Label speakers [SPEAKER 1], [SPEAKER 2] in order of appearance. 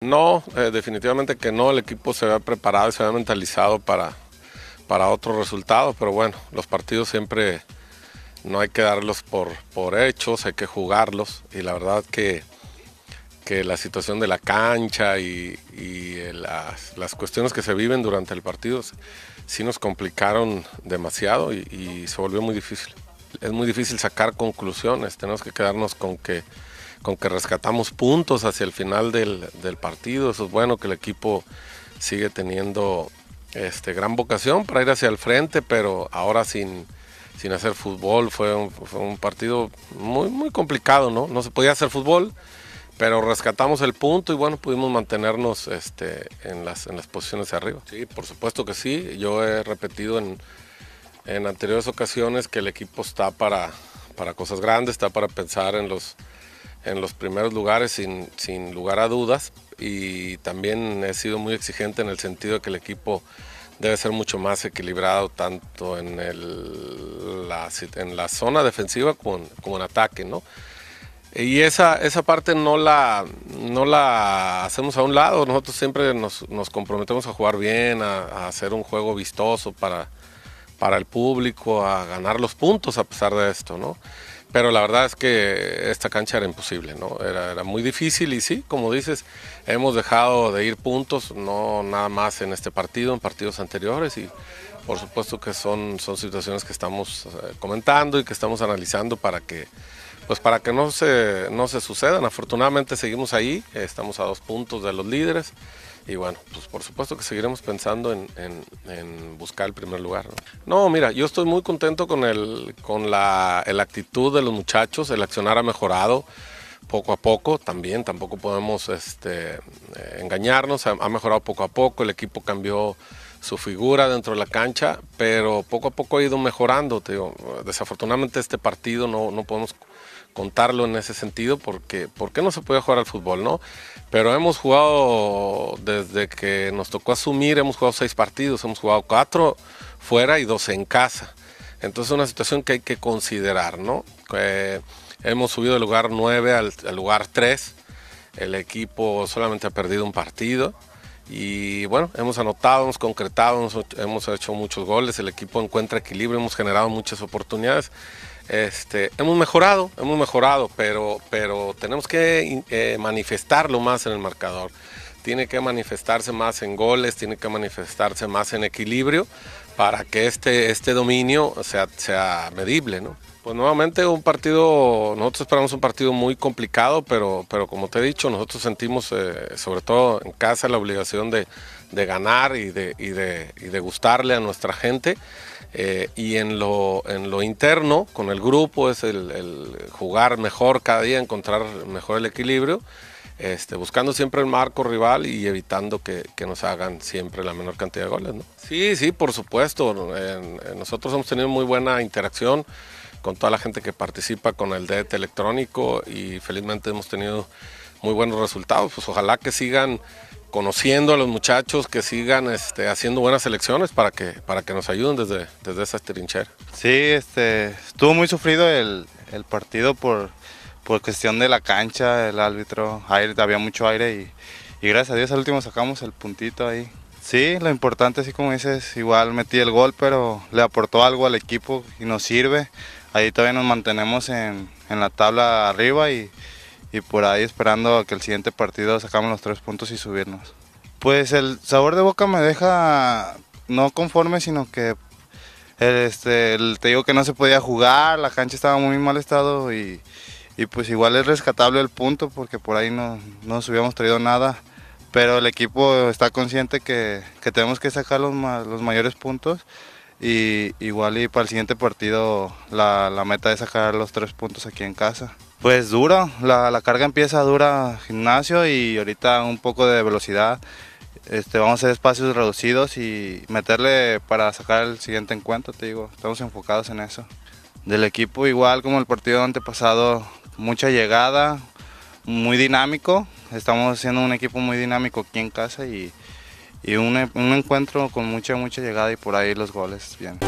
[SPEAKER 1] No, eh, definitivamente que no. El equipo se había preparado y se había mentalizado para, para otros resultados, pero bueno, los partidos siempre no hay que darlos por, por hechos, hay que jugarlos. Y la verdad que, que la situación de la cancha y, eh, las, cuestiones que se viven durante el partido sí nos complicaron demasiado y se volvió muy difícil. Es muy difícil sacar conclusiones, tenemos que quedarnos con que con que rescatamos puntos hacia el final del, partido. Eso es bueno que el equipo sigue teniendo este, gran vocación para ir hacia el frente, pero ahora sin, sin hacer fútbol. Fue un, partido muy, muy complicado, ¿no? No se podía hacer fútbol, pero rescatamos el punto y bueno, pudimos mantenernos este, en, las, en las posiciones de arriba. Sí, por supuesto que sí. Yo he repetido en, anteriores ocasiones que el equipo está para, para cosas grandes, está para pensar en los en los primeros lugares sin, sin lugar a dudas y también he sido muy exigente en el sentido de que el equipo debe ser mucho más equilibrado tanto en, el, la, en la zona defensiva como en, ataque, ¿no? Y esa, esa parte no la, no la hacemos a un lado, nosotros siempre nos, nos comprometemos a jugar bien, a, a, hacer un juego vistoso para, para el público, a ganar los puntos a pesar de esto, ¿no? pero la verdad es que esta cancha era imposible, ¿no? Era, muy difícil y sí, como dices, hemos dejado de ir puntos, no nada más en este partido, en partidos anteriores y por supuesto que son, son situaciones que estamos eh, comentando y que estamos analizando para que, pues para que no se, no se sucedan. Afortunadamente seguimos ahí, estamos a dos puntos de los líderes y bueno, pues por supuesto que seguiremos pensando en, buscar el primer lugar. ¿no? mira, yo estoy muy contento con, el, con la actitud de los muchachos, el accionar ha mejorado poco a poco también, tampoco podemos este, eh, engañarnos, ha, mejorado poco a poco, el equipo cambió su figura dentro de la cancha, pero poco a poco ha ido mejorando, te desafortunadamente este partido no, no podemos contarlo en ese sentido porque, porque no se puede jugar al fútbol, ¿no? Pero hemos jugado desde que nos tocó asumir, hemos jugado seis partidos, hemos jugado cuatro fuera y dos en casa. Entonces es una situación que hay que considerar, ¿no? Eh, Hemos subido del lugar 9 al, lugar 3. El equipo solamente ha perdido un partido. Y bueno, hemos anotado, hemos concretado, hemos, hecho muchos goles, el equipo encuentra equilibrio, hemos generado muchas oportunidades. Este, hemos mejorado, hemos mejorado, pero, pero tenemos que eh, manifestarlo más en el marcador. Tiene que manifestarse más en goles, tiene que manifestarse más en equilibrio para que este, este dominio sea, sea medible. ¿no? Pues nuevamente un partido, nosotros esperamos un partido muy complicado, pero, pero como te he dicho, nosotros sentimos, eh, sobre todo en casa, la obligación de, ganar y de, gustarle a nuestra gente. Eh, y en lo, interno, con el grupo, es el jugar mejor cada día, encontrar mejor el equilibrio. Este, buscando siempre el marco rival y evitando que, nos hagan siempre la menor cantidad de goles. Sí, sí, por supuesto. nosotros hemos tenido muy buena interacción con toda la gente que participa con el DET electrónico y felizmente hemos tenido muy buenos resultados. Pues ojalá que sigan conociendo a los muchachos, que sigan este, haciendo buenas elecciones para que, para que nos
[SPEAKER 2] ayuden desde, desde esa trinchera. Sí, este, estuvo muy sufrido el partido por por pues, cuestión de la cancha, el árbitro, había mucho aire y, gracias a Dios al último sacamos el puntito ahí. Sí, lo importante, así como dices, igual metí el gol, pero le aportó algo al equipo y nos sirve. Ahí todavía nos mantenemos en, la tabla arriba y, por ahí esperando a que el siguiente partido sacamos los tres puntos y subirnos. Pues el sabor de boca me deja no conforme, sino que este, te digo que no se podía jugar, la cancha estaba muy mal estado y, y pues igual es rescatable el punto porque por ahí no, no nos hubiéramos traído nada, pero el equipo está consciente que, que tenemos que sacar los, los mayores puntos y igual y para el siguiente partido la, meta es sacar los tres puntos aquí en casa. Pues duro, la, carga empieza dura gimnasio y ahorita un poco de velocidad. Este, vamos a hacer espacios reducidos y meterle para sacar el siguiente encuentro, te digo, estamos enfocados en eso. Del equipo igual como el partido antepasado, mucha llegada, muy dinámico. Estamos haciendo un equipo muy dinámico aquí en casa y, un, un encuentro con mucha, mucha llegada y por ahí los goles. Bien.